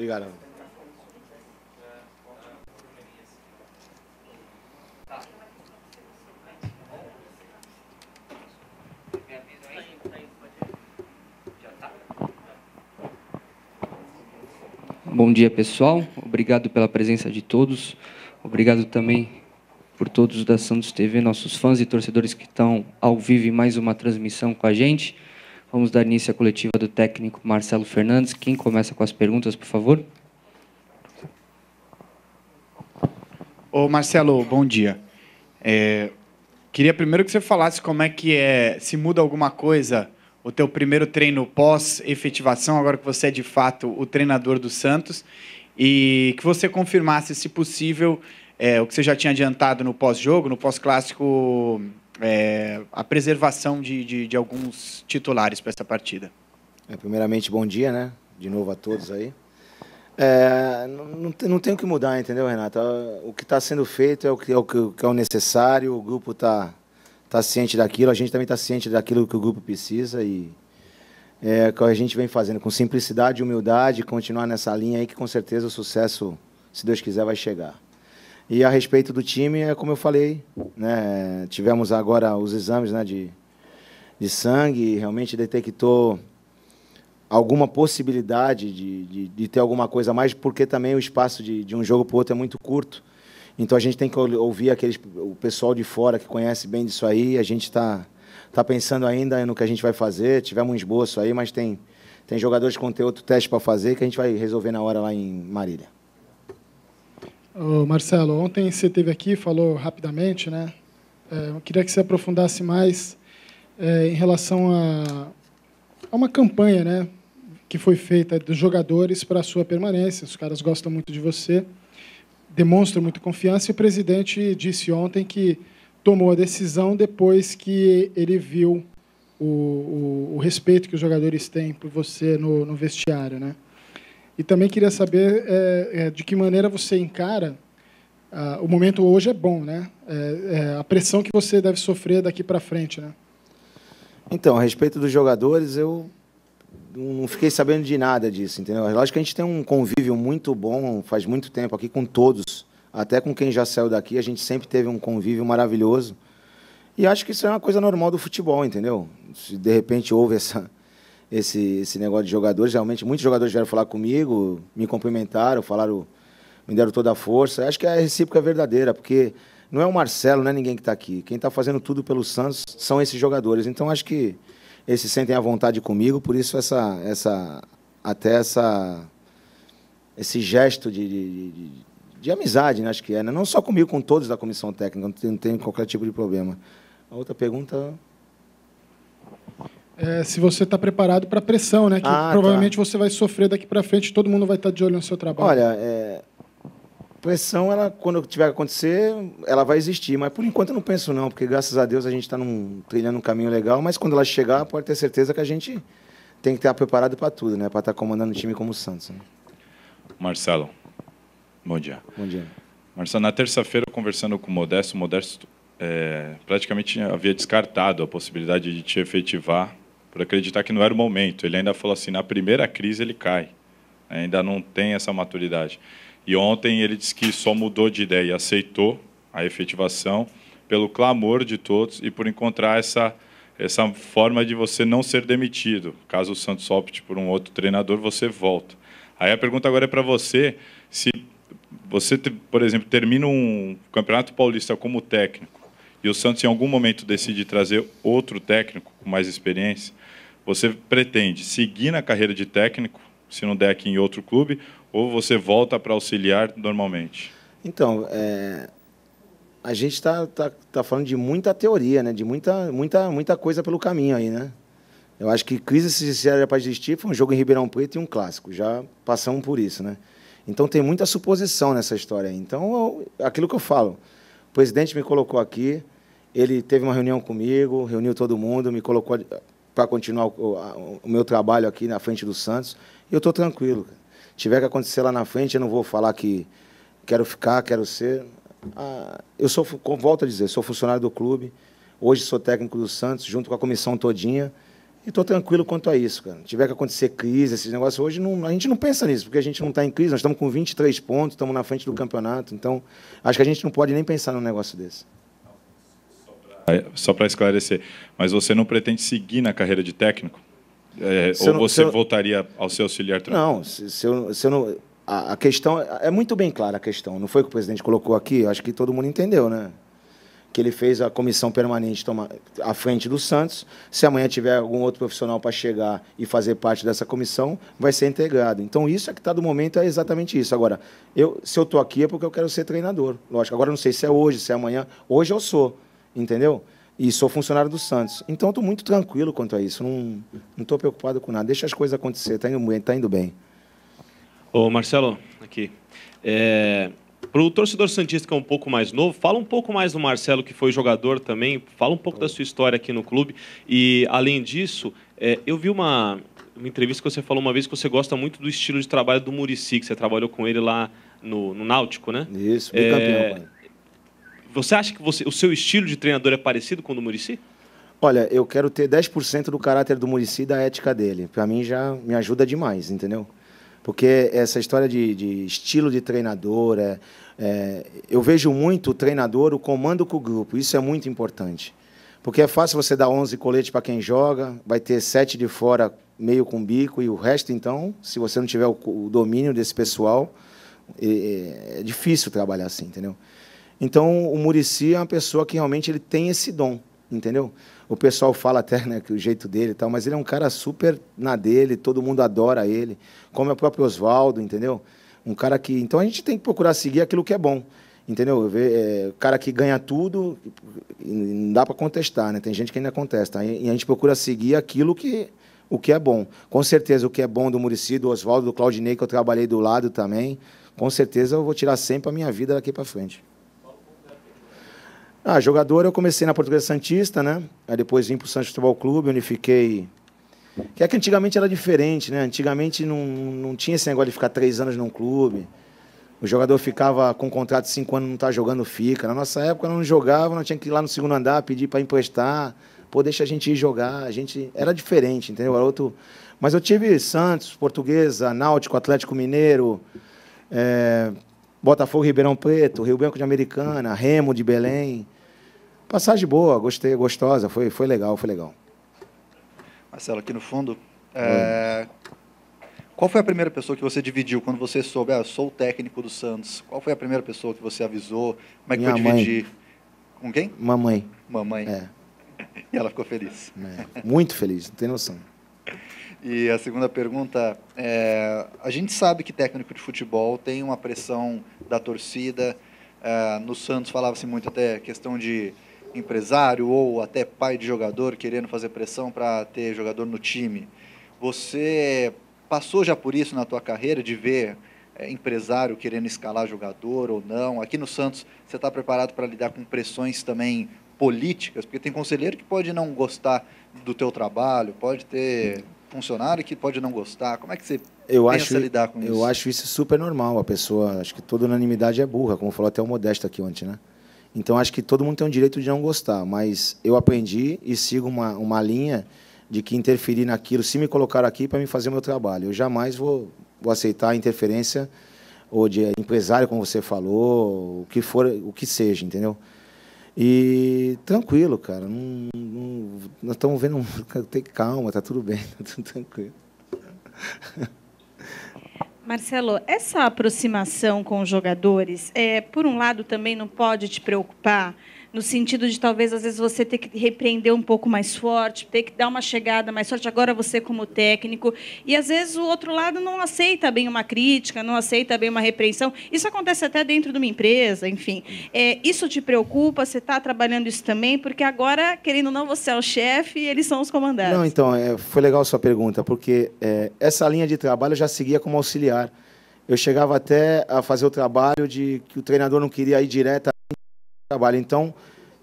Obrigado. Bom dia, pessoal. Obrigado pela presença de todos. Obrigado também por todos da Santos TV, nossos fãs e torcedores que estão ao vivo em mais uma transmissão com a gente. Vamos dar início à coletiva do técnico Marcelo Fernandes. Quem começa com as perguntas, por favor? Ô Marcelo, bom dia. É, queria primeiro que você falasse como é que é, se muda alguma coisa o teu primeiro treino pós efetivação, agora que você é de fato o treinador do Santos, e que você confirmasse, se possível, é, o que você já tinha adiantado no pós-jogo, no pós-clássico é, a preservação de, de, de alguns titulares para essa partida? É, primeiramente, bom dia, né? De novo a todos aí. É, não, não, tem, não tem o que mudar, entendeu, Renato? O que está sendo feito é o que é o, que é o necessário, o grupo está tá ciente daquilo, a gente também está ciente daquilo que o grupo precisa e é o que a gente vem fazendo, com simplicidade e humildade, continuar nessa linha aí que com certeza o sucesso, se Deus quiser, vai chegar. E a respeito do time, é como eu falei, né, tivemos agora os exames né, de, de sangue, realmente detectou alguma possibilidade de, de, de, ter alguma coisa a mais, porque também o espaço de, de um jogo para o outro é muito curto. Então a gente tem que ouvir aqueles, o pessoal de fora que conhece bem disso aí. A gente está tá pensando ainda no que a gente vai fazer. Tivemos um esboço aí, mas tem, tem jogadores que vão ter outro teste para fazer que a gente vai resolver na hora lá em Marília. Ô Marcelo, ontem você esteve aqui, falou rapidamente, né? É, eu queria que você aprofundasse mais é, em relação a, a, uma campanha, né? Que foi feita dos jogadores para a sua permanência. Os caras gostam muito de você, demonstram muita confiança. E o presidente disse ontem que tomou a decisão depois que ele viu o, o, o respeito que os jogadores têm por você no, no vestiário, né? E também queria saber é, é, de que maneira você encara. Ah, o momento hoje é bom, né? É, é, a pressão que você deve sofrer daqui para frente, né? Então, a respeito dos jogadores, eu não fiquei sabendo de nada disso, entendeu? É lógico que a gente tem um convívio muito bom, faz muito tempo aqui com todos, até com quem já saiu daqui, a gente sempre teve um convívio maravilhoso. E acho que isso é uma coisa normal do futebol, entendeu? Se de repente houve essa, esse, esse negócio de jogadores. Realmente, muitos jogadores vieram falar comigo, me cumprimentaram, falaram, me deram toda a força. Acho que é a recíproca é verdadeira, porque não é o Marcelo, não é ninguém que está aqui. Quem está fazendo tudo pelo Santos são esses jogadores. Então, acho que eles sentem a vontade comigo, por isso essa, essa até essa, esse gesto de, de, de, de amizade, né? acho que é. Né? Não só comigo, com todos da comissão técnica, não tem, não tem qualquer tipo de problema. A outra pergunta é, se você está preparado para a pressão, né? Que ah, tá. provavelmente tá. você vai sofrer daqui para frente, todo mundo vai estar tá de olho no seu trabalho. Olha, é, pressão, ela, quando tiver que acontecer, ela vai existir. Mas por enquanto eu não penso, não, porque graças a Deus a gente está trilhando um caminho legal. Mas quando ela chegar, pode ter certeza que a gente tem que estar preparado para tudo, né? Para estar tá comandando um time como o Santos. Né? Marcelo, bom dia. Bom dia. Marcelo, na terça-feira, conversando com o Modesto, o Modesto é, praticamente havia descartado a possibilidade de te efetivar por acreditar que não era o momento. Ele ainda falou assim: na primeira crise ele cai, ainda não tem essa maturidade. E ontem ele disse que só mudou de ideia e aceitou a efetivação pelo clamor de todos e por encontrar essa essa forma de você não ser demitido. Caso o Santos opte por um outro treinador, você volta. Aí a pergunta agora é para você, se você, por exemplo, termina um campeonato paulista como técnico, e o Santos em algum momento decide trazer outro técnico com mais experiência, você pretende seguir na carreira de técnico, se não der aqui em outro clube, ou você volta para auxiliar normalmente? Então, é, a gente está tá, tá falando de muita teoria, né? de muita, muita, muita coisa pelo caminho aí, né? Eu acho que crise sincera para existir foi um jogo em Ribeirão Preto e um clássico. Já passamos por isso, né? Então tem muita suposição nessa história. Então, aquilo que eu falo, o presidente me colocou aqui, ele teve uma reunião comigo, reuniu todo mundo, me colocou ah, para continuar o, o, meu trabalho aqui na frente do Santos. E eu estou tranquilo. Se tiver que acontecer lá na frente, eu não vou falar que quero ficar, quero ser. Ah, eu sou, volto a dizer, sou funcionário do clube. Hoje sou técnico do Santos, junto com a comissão todinha. E estou tranquilo quanto a isso, cara. Se tiver que acontecer crise, esses negócios, hoje não, a gente não pensa nisso, porque a gente não está em crise, nós estamos com 23 pontos, estamos na frente do campeonato, então acho que a gente não pode nem pensar num negócio desse. Só para esclarecer, mas você não pretende seguir na carreira de técnico? É, ou não, você eu, voltaria ao seu auxiliar tranquilo? Não, se, se, eu, se eu não. A, a questão. É, é muito bem clara a questão, não foi o que o presidente colocou aqui? Acho que todo mundo entendeu, né? que ele fez a comissão permanente tomar, à frente do Santos. Se amanhã tiver algum outro profissional para chegar e fazer parte dessa comissão, vai ser integrado. Então, isso é que está do momento, é exatamente isso. Agora, eu, se eu estou aqui é porque eu quero ser treinador, lógico. Agora, não sei se é hoje, se é amanhã. Hoje eu sou, entendeu? E sou funcionário do Santos. Então, estou muito tranquilo quanto a isso. Não estou preocupado com nada. Deixa as coisas acontecer. Está indo, tá indo bem. Ô, Marcelo, aqui. É, para o torcedor Santista que é um pouco mais novo, fala um pouco mais do Marcelo, que foi jogador também, fala um pouco da sua história aqui no clube. E, além disso, é, eu vi uma, uma entrevista que você falou uma vez que você gosta muito do estilo de trabalho do Murici, que você trabalhou com ele lá no, no Náutico, né? Isso, é, bicampeão, é, Você acha que você, o seu estilo de treinador é parecido com o do Murici? Olha, eu quero ter 10% do caráter do Murici e da ética dele. Para mim já me ajuda demais, entendeu? Porque essa história de, de estilo de treinador, é, é, eu vejo muito o treinador, o comando com o grupo, isso é muito importante. Porque é fácil você dar 11 coletes para quem joga, vai ter sete de fora, meio com bico, e o resto, então, se você não tiver o, o domínio desse pessoal, é, é, é, difícil trabalhar assim, entendeu? Então, o Murici é uma pessoa que realmente ele tem esse dom, entendeu? O pessoal fala até né, que o jeito dele e tal, mas ele é um cara super na dele, todo mundo adora ele, como é o próprio Oswaldo, entendeu? Um cara que. Então a gente tem que procurar seguir aquilo que é bom. Entendeu? É, o é, cara que ganha tudo, não dá para contestar, né? Tem gente que ainda contesta. E a gente procura seguir aquilo que o que é bom. Com certeza o que é bom do Murici, do Oswaldo, do Claudinei, que eu trabalhei do lado também. Com certeza eu vou tirar sempre a minha vida daqui para frente. Ah, jogador eu comecei na Portuguesa Santista, né? Aí depois vim para o Santos Futebol Clube, onde fiquei... Que é que antigamente era diferente, né? Antigamente não, não tinha esse negócio de ficar três anos num clube. O jogador ficava com um contrato de cinco anos, não tá jogando, fica. Na nossa época não jogava, não tinha que ir lá no segundo andar pedir para emprestar. Pô, deixa a gente ir jogar. A gente era diferente, entendeu? Era outro... Mas eu tive Santos, Portuguesa, Náutico, Atlético Mineiro, é, Botafogo, Ribeirão Preto, Rio Branco de Americana, Remo de Belém. Passagem boa, gostei, gostosa, foi, foi legal, foi legal. Marcelo, aqui no fundo, é... qual foi a primeira pessoa que você dividiu quando você soube, ah, sou o técnico do Santos? Qual foi a primeira pessoa que você avisou? Como é que Minha foi mãe. Com quem? Mamãe. Mamãe. É. E ela ficou feliz. É. Muito feliz, não tem noção. E a segunda pergunta é: a gente sabe que técnico de futebol tem uma pressão da torcida. É, no Santos falava-se muito até questão de empresário ou até pai de jogador querendo fazer pressão para ter jogador no time. Você passou já por isso na tua carreira de ver é, empresário querendo escalar jogador ou não? Aqui no Santos você está preparado para lidar com pressões também políticas? Porque tem conselheiro que pode não gostar do teu trabalho, pode ter funcionário que pode não gostar? Como é que você eu pensa acho, lidar com eu isso? Eu acho isso super normal. A pessoa, acho que toda unanimidade é burra, como falou até o Modesto aqui ontem, né? Então acho que todo mundo tem o direito de não gostar, mas eu aprendi e sigo uma, uma linha de que interferir naquilo, se me colocar aqui para me fazer o meu trabalho, eu jamais vou, vou aceitar a interferência ou de empresário, como você falou, o que for, o que seja, entendeu? E tranquilo, cara, não, não, nós estamos vendo, tem calma, tá tudo bem, tá tudo tranquilo. Marcelo, essa aproximação com os jogadores, é, por um lado também não pode te preocupar no sentido de talvez às vezes você ter que repreender um pouco mais forte, ter que dar uma chegada mais forte, agora você como técnico. E às vezes o outro lado não aceita bem uma crítica, não aceita bem uma repreensão. Isso acontece até dentro de uma empresa, enfim. É, isso te preocupa? Você está trabalhando isso também? Porque agora, querendo ou não, você é o chefe e eles são os comandantes. Não, então, é, foi legal sua pergunta, porque é, essa linha de trabalho eu já seguia como auxiliar. Eu chegava até a fazer o trabalho de que o treinador não queria ir direto trabalho. Então,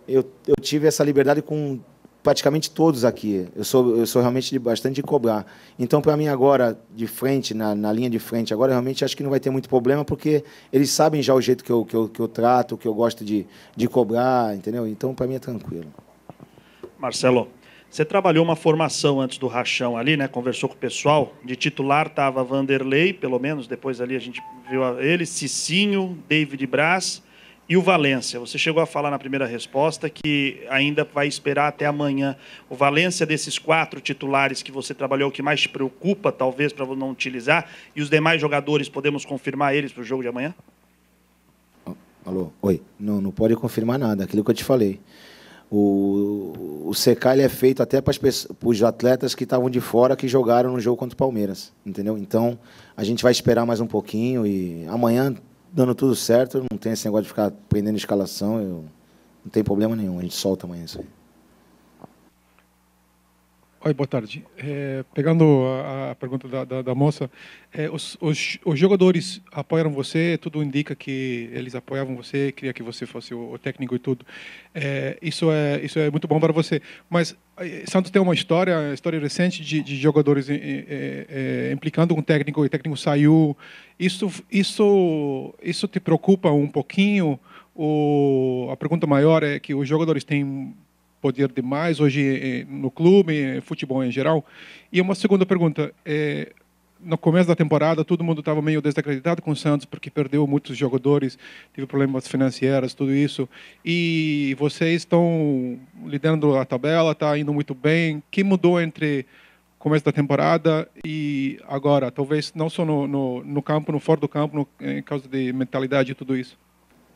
eu, eu tive essa liberdade com praticamente todos aqui. Eu sou, eu sou realmente de, bastante de cobrar. Então, para mim, agora, de frente, na, na linha de frente, agora, realmente acho que não vai ter muito problema, porque eles sabem já o jeito que eu, que eu, que eu trato, que eu gosto de, de cobrar, entendeu? Então, para mim, é tranquilo. Marcelo, você trabalhou uma formação antes do rachão ali, né? Conversou com o pessoal. De titular estava Vanderlei, pelo menos, depois ali a gente viu ele, Cicinho, David Braz. E o Valência, você chegou a falar na primeira resposta que ainda vai esperar até amanhã. O Valência, desses quatro titulares que você trabalhou, o que mais te preocupa, talvez, para não utilizar? E os demais jogadores, podemos confirmar eles para o jogo de amanhã? Alô, oi. Não, não pode confirmar nada, aquilo que eu te falei. O, o secar ele é feito até para os atletas que estavam de fora que jogaram no jogo contra o Palmeiras, entendeu? Então a gente vai esperar mais um pouquinho e amanhã dando tudo certo, não tem esse negócio de ficar pendendo escalação, eu, não tem problema nenhum, a gente solta amanhã isso aí. Oi, boa tarde. É, pegando a, a, pergunta da, da, da moça, é, os, os, os, jogadores apoiaram você, tudo indica que eles apoiavam você, queria que você fosse o, o técnico e tudo. É, isso, é, isso é muito bom para você. Mas é, Santos tem uma história, história recente de, de jogadores é, é, implicando com um técnico e o técnico saiu. Isso, isso, isso te preocupa um pouquinho? a pergunta maior é que os jogadores têm poder demais hoje eh, no clube, eh, futebol em geral. E uma segunda pergunta. É, no começo da temporada, todo mundo estava meio desacreditado com o Santos, porque perdeu muitos jogadores, teve problemas financeiros, tudo isso. E vocês estão liderando a tabela, está indo muito bem. O que mudou entre começo da temporada e agora? Talvez não só no, no, no campo, no fora do campo, no, em causa de mentalidade e tudo isso.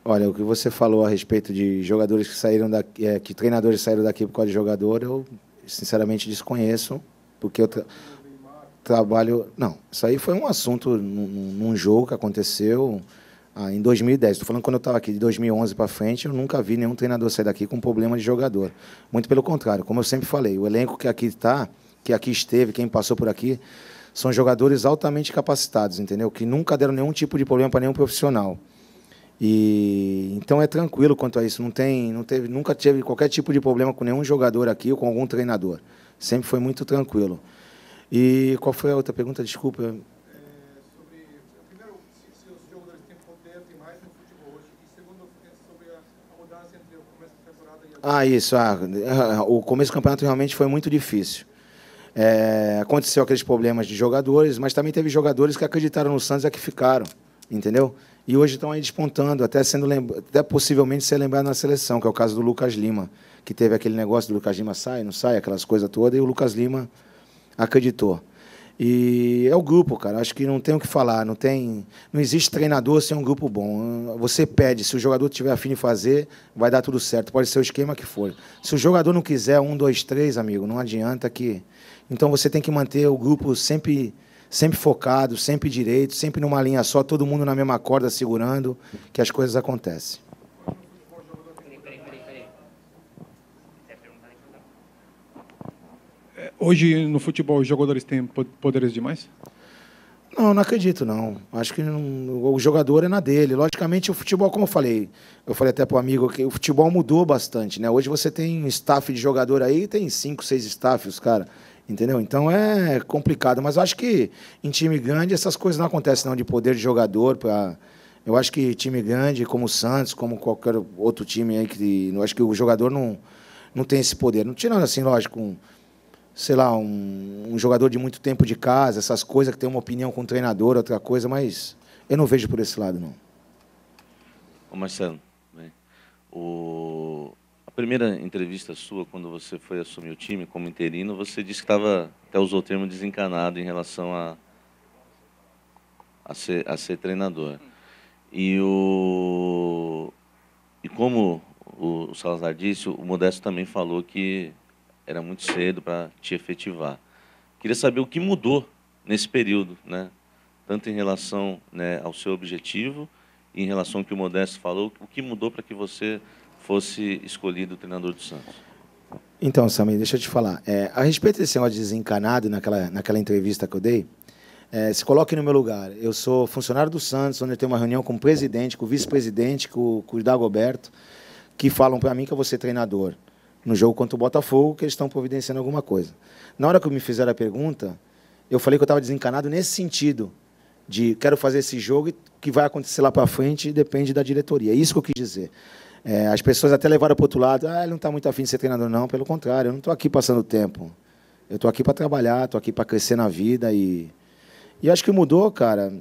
Olha, o que você falou a respeito de jogadores que saíram daqui, é, que treinadores saíram daqui por causa de jogador, eu sinceramente desconheço, porque eu tra trabalho. Não, isso aí foi um assunto num, num jogo que aconteceu ah, em 2010. Estou falando quando eu estava aqui, de 2011 para frente, eu nunca vi nenhum treinador sair daqui com problema de jogador. Muito pelo contrário, como eu sempre falei, o elenco que aqui está, que aqui esteve, quem passou por aqui, são jogadores altamente capacitados, entendeu? Que nunca deram nenhum tipo de problema para nenhum profissional. E então é tranquilo quanto a isso. Não tem, não teve, nunca teve qualquer tipo de problema com nenhum jogador aqui ou com algum treinador. Sempre foi muito tranquilo. E qual foi a outra pergunta? Desculpa. É, ah, isso. Ah, o começo do campeonato realmente foi muito difícil. É, aconteceu aqueles problemas de jogadores, mas também teve jogadores que acreditaram no Santos e que ficaram entendeu? E hoje estão aí despontando, até, sendo até possivelmente ser lembrado na seleção, que é o caso do Lucas Lima, que teve aquele negócio do Lucas Lima sai, não sai, aquelas coisas todas, e o Lucas Lima acreditou. E é o grupo, cara. Acho que não tem o que falar. Não tem, não existe treinador sem um grupo bom. Você pede, se o jogador tiver afim de fazer, vai dar tudo certo. Pode ser o esquema que for. Se o jogador não quiser um, dois, três, amigo, não adianta que. Então você tem que manter o grupo sempre sempre focado, sempre direito, sempre numa linha só, todo mundo na mesma corda segurando, que as coisas acontecem. É, hoje no futebol os jogadores têm poderes demais? Não, não acredito não. Acho que não, o jogador é na dele. Logicamente o futebol, como eu falei, eu falei até para o amigo que o futebol mudou bastante, né? Hoje você tem um staff de jogador aí, tem cinco, seis staffs, cara. Entendeu? Então é complicado. Mas acho que em time grande essas coisas não acontecem, não, de poder de jogador. Pra... Eu acho que time grande, como o Santos, como qualquer outro time aí, que eu acho que o jogador não, não tem esse poder. Não tirando assim, lógico, um, sei lá, um, um jogador de muito tempo de casa, essas coisas que tem uma opinião com o treinador, outra coisa, mas eu não vejo por esse lado, não. Ô Marcelo, né, o primeira entrevista sua, quando você foi assumir o time como interino, você disse que estava, até usou o termo desencanado em relação a, a, ser, a ser treinador. E, o, e como o Salazar disse, o Modesto também falou que era muito cedo para te efetivar. Queria saber o que mudou nesse período, né? tanto em relação né, ao seu objetivo, em relação ao que o Modesto falou, o que mudou para que você fosse escolhido o treinador do Santos. Então, Samir, deixa eu te falar. É, a respeito desse negócio desencanado, naquela, naquela entrevista que eu dei, é, se coloque no meu lugar. Eu sou funcionário do Santos, onde eu tenho uma reunião com o presidente, com o vice-presidente, com, com o Dagoberto, que falam para mim que eu vou ser treinador. No jogo contra o Botafogo, que eles estão providenciando alguma coisa. Na hora que me fizeram a pergunta, eu falei que eu estava desencanado nesse sentido, de quero fazer esse jogo e que vai acontecer lá para frente depende da diretoria. É isso que eu quis dizer. É, as pessoas até levaram para o outro lado, ah, ele não está muito afim de ser treinador, não. Pelo contrário, eu não estou aqui passando tempo. Eu estou aqui para trabalhar, estou aqui para crescer na vida. E, e acho que mudou, cara.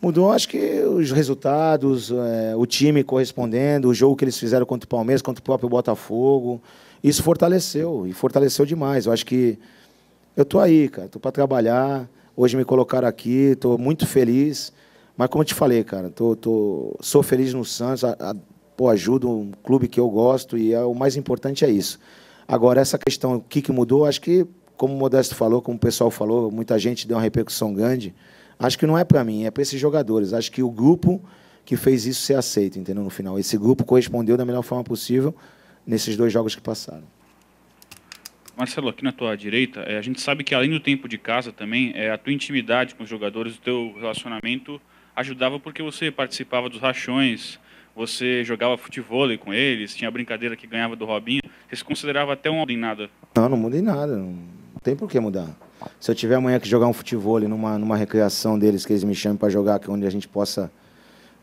Mudou, acho que os resultados, é, o time correspondendo, o jogo que eles fizeram contra o Palmeiras, contra o próprio Botafogo. Isso fortaleceu, e fortaleceu demais. Eu acho que eu estou aí, cara, estou para trabalhar. Hoje me colocaram aqui, estou muito feliz. Mas como eu te falei, cara, tô, tô sou feliz no Santos, a, a, pô, ajudo um clube que eu gosto e é, o mais importante é isso. Agora, essa questão, o que, que mudou, acho que, como o Modesto falou, como o pessoal falou, muita gente deu uma repercussão grande. Acho que não é para mim, é para esses jogadores. Acho que o grupo que fez isso ser aceito, entendeu? No final, esse grupo correspondeu da melhor forma possível nesses dois jogos que passaram. Marcelo, aqui na tua direita, eh, a gente sabe que além do tempo de casa também, eh, a tua intimidade com os jogadores, o teu relacionamento ajudava porque você participava dos rachões, você jogava futebol com eles, tinha a brincadeira que ganhava do Robinho. Você se considerava até um em nada? Não, não muda em nada. Não tem por que mudar. Se eu tiver amanhã que jogar um futebol numa, numa recreação deles, que eles me chamem para jogar, que onde a gente possa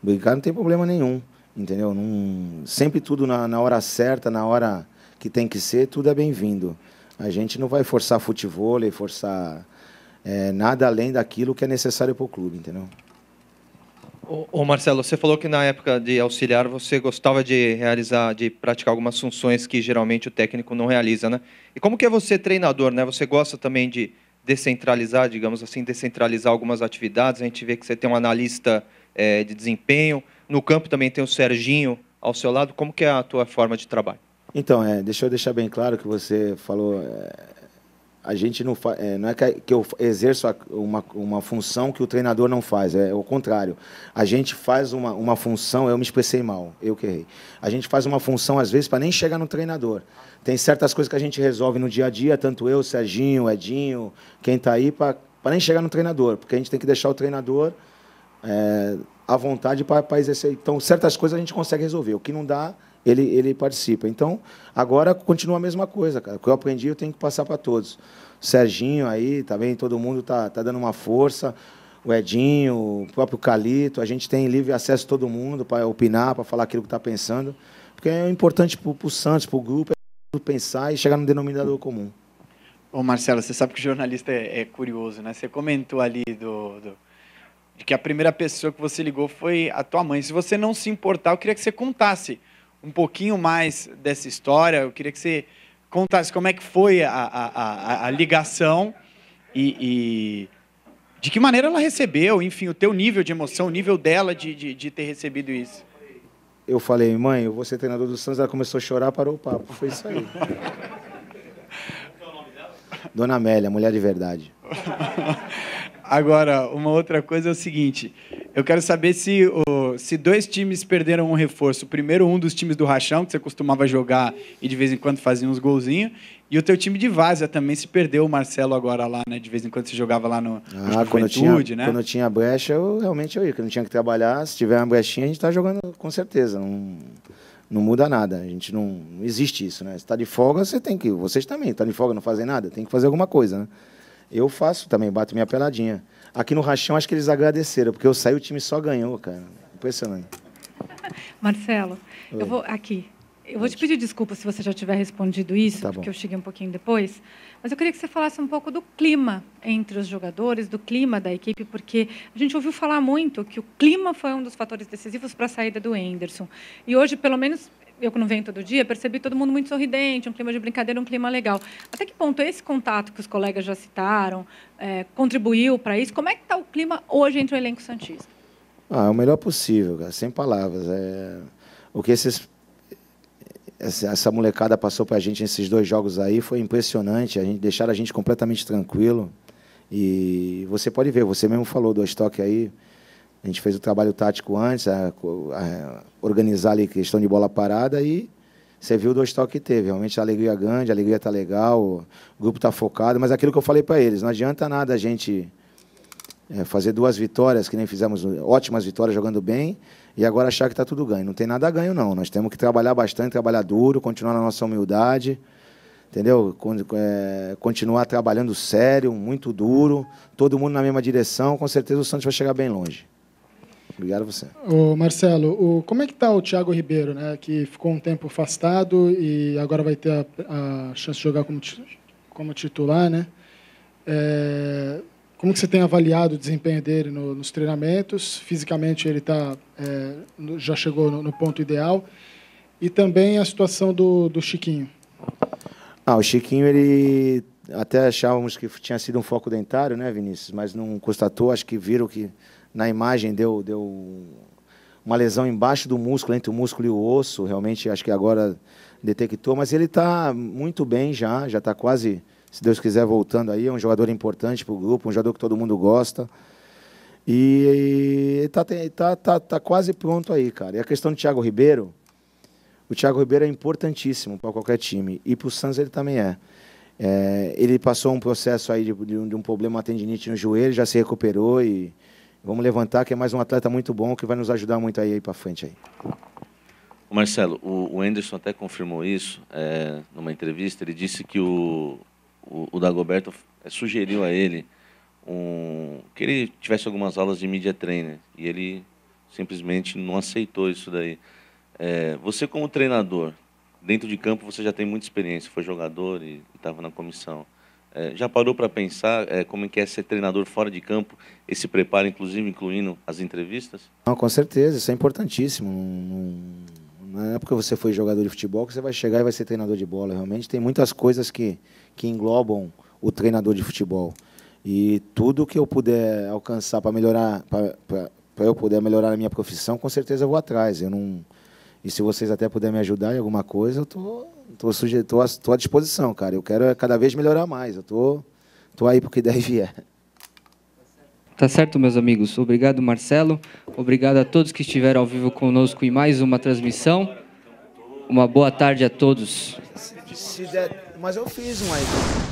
brincar, não tem problema nenhum. Entendeu? sempre tudo na, na hora certa, na hora que tem que ser, tudo é bem-vindo. A gente não vai forçar futebol, forçar é, nada além daquilo que é necessário para o clube, entendeu? Ô, Marcelo, você falou que na época de auxiliar você gostava de realizar, de praticar algumas funções que geralmente o técnico não realiza, né? E como que é você treinador, né? Você gosta também de descentralizar, digamos assim, descentralizar algumas atividades? A gente vê que você tem um analista é, de desempenho, no campo também tem o Serginho ao seu lado. Como que é a tua forma de trabalho? Então, é, deixa eu deixar bem claro que você falou é, a gente não faz. É, não é que eu exerço uma, uma função que o treinador não faz, é, é o contrário. A gente faz uma, uma função, eu me expressei mal, eu que errei. A gente faz uma função, às vezes, para nem chegar no treinador. Tem certas coisas que a gente resolve no dia a dia, tanto eu, Serginho, Edinho, quem está aí, para nem chegar no treinador, porque a gente tem que deixar o treinador. É, à vontade para exercer. Então, certas coisas a gente consegue resolver. O que não dá, ele, ele participa. Então, agora continua a mesma coisa, cara. O que eu aprendi eu tenho que passar para todos. O Serginho aí, também, tá todo mundo tá, tá dando uma força. O Edinho, o próprio Calito, a gente tem livre acesso a todo mundo para opinar, para falar aquilo que está pensando. Porque é importante para o Santos, para o grupo, é pensar e chegar num denominador comum. Ô Marcelo, você sabe que o jornalista é, é curioso, né? Você comentou ali do, do de que a primeira pessoa que você ligou foi a tua mãe. Se você não se importar, eu queria que você contasse um pouquinho mais dessa história. Eu queria que você contasse como é que foi a, a, a, a ligação e, e, de que maneira ela recebeu, enfim, o teu nível de emoção, o nível dela de, de, de ter recebido isso. Eu falei, mãe, eu vou ser treinador do Santos. Ela começou a chorar, parou o papo. Foi isso aí. Dona Amélia, mulher de verdade. Agora, uma outra coisa é o seguinte: eu quero saber se, o, se dois times perderam um reforço. Primeiro, um dos times do Rachão, que você costumava jogar e de vez em quando fazia uns golzinhos. E o teu time de Várzea também se perdeu o Marcelo agora lá, né? De vez em quando você jogava lá no, ah, no quando tinha, né? Quando eu tinha brecha, eu realmente eu ia. Quando eu tinha que trabalhar, se tiver uma brechinha, a gente está jogando com certeza. Não, não muda nada. A gente não, não existe isso, né? Se tá de folga, você tem que. Vocês também, tá de folga, não fazem nada, tem que fazer alguma coisa, né? Eu faço também, bato minha peladinha. Aqui no Rachão, acho que eles agradeceram, porque eu saí o time só ganhou, cara. Impressionante. Marcelo, Oi. eu vou aqui. Eu vou te pedir desculpa se você já tiver respondido isso, tá porque eu cheguei um pouquinho depois. Mas eu queria que você falasse um pouco do clima entre os jogadores, do clima da equipe, porque a gente ouviu falar muito que o clima foi um dos fatores decisivos para a saída do Enderson. E hoje, pelo menos, eu que não venho todo dia, percebi todo mundo muito sorridente, um clima de brincadeira, um clima legal. Até que ponto esse contato que os colegas já citaram é, contribuiu para isso? Como é que está o clima hoje entre o elenco santista? Ah, é o melhor possível, cara, sem palavras. É... O que esses... essa molecada passou para a gente nesses dois jogos aí foi impressionante. A gente deixaram a gente completamente tranquilo. E você pode ver, você mesmo falou do estoque aí. A gente fez o trabalho tático antes, a, a organizar ali questão de bola parada e você viu o dois toques que teve. Realmente a alegria é grande, a alegria está legal, o grupo está focado, mas aquilo que eu falei para eles, não adianta nada a gente é, fazer duas vitórias, que nem fizemos ótimas vitórias jogando bem, e agora achar que está tudo ganho. Não tem nada ganho, não. Nós temos que trabalhar bastante, trabalhar duro, continuar na nossa humildade, entendeu? É, continuar trabalhando sério, muito duro, todo mundo na mesma direção, com certeza o Santos vai chegar bem longe. Obrigado a você. Ô Marcelo, o, como é que está o Thiago Ribeiro, né, que ficou um tempo afastado e agora vai ter a, a chance de jogar como, como titular, né? É, como que você tem avaliado o desempenho dele no, nos treinamentos? Fisicamente ele tá, é, já chegou no, no, ponto ideal e também a situação do, do Chiquinho. Ah, o Chiquinho ele até achávamos que tinha sido um foco dentário, né, Vinícius? Mas não constatou, acho que viram que na imagem deu, deu uma lesão embaixo do músculo, entre o músculo e o osso, realmente acho que agora detectou, mas ele está muito bem já, já está quase, se Deus quiser, voltando aí, é um jogador importante para o grupo, um jogador que todo mundo gosta. E está tá, tá, tá quase pronto aí, cara. E a questão do Thiago Ribeiro, o Thiago Ribeiro é importantíssimo para qualquer time, e para o Santos ele também é. é. Ele passou um processo aí de, de, um, de um problema tendinite no joelho, já se recuperou e Vamos levantar, que é mais um atleta muito bom que vai nos ajudar muito aí, aí para frente. Aí. Marcelo, o, o Anderson até confirmou isso é, numa entrevista. Ele disse que o, o, o Dagoberto é, sugeriu a ele um, que ele tivesse algumas aulas de mídia trainer e ele simplesmente não aceitou isso daí. É, você, como treinador, dentro de campo você já tem muita experiência, foi jogador e estava na comissão. É, já parou para pensar é, como é que é ser treinador fora de campo, esse preparo, inclusive incluindo as entrevistas? Não, com certeza, isso é importantíssimo. É porque você foi jogador de futebol, você vai chegar e vai ser treinador de bola. Realmente tem muitas coisas que, que englobam o treinador de futebol. E tudo que eu puder alcançar para melhorar, para eu poder melhorar a minha profissão, com certeza eu vou atrás. Eu não... E se vocês até puderem me ajudar em alguma coisa, eu estou tô Estou sujeito tô à, tô à disposição, cara. Eu quero é cada vez melhorar mais. Eu tô, tô aí porque deve. vier. Tá certo, meus amigos. Obrigado, Marcelo. Obrigado a todos que estiveram ao vivo conosco em mais uma transmissão. Uma boa tarde a todos. Se, se der, mas eu fiz um aí.